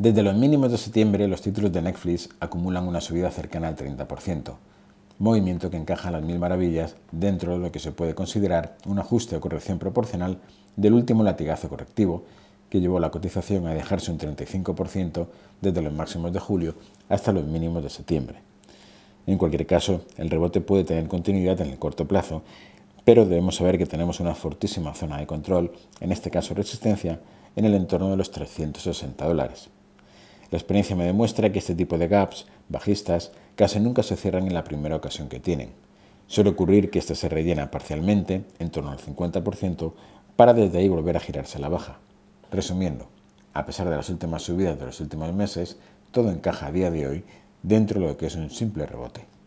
Desde los mínimos de septiembre, los títulos de Netflix acumulan una subida cercana al 30%, movimiento que encaja a las mil maravillas dentro de lo que se puede considerar un ajuste o corrección proporcional del último latigazo correctivo, que llevó la cotización a dejarse un 35% desde los máximos de julio hasta los mínimos de septiembre. En cualquier caso, el rebote puede tener continuidad en el corto plazo, pero debemos saber que tenemos una fortísima zona de control, en este caso resistencia, en el entorno de los 360 dólares. La experiencia me demuestra que este tipo de gaps bajistas casi nunca se cierran en la primera ocasión que tienen. Suele ocurrir que ésta se rellena parcialmente, en torno al 50%, para desde ahí volver a girarse a la baja. Resumiendo, a pesar de las últimas subidas de los últimos meses, todo encaja a día de hoy dentro de lo que es un simple rebote.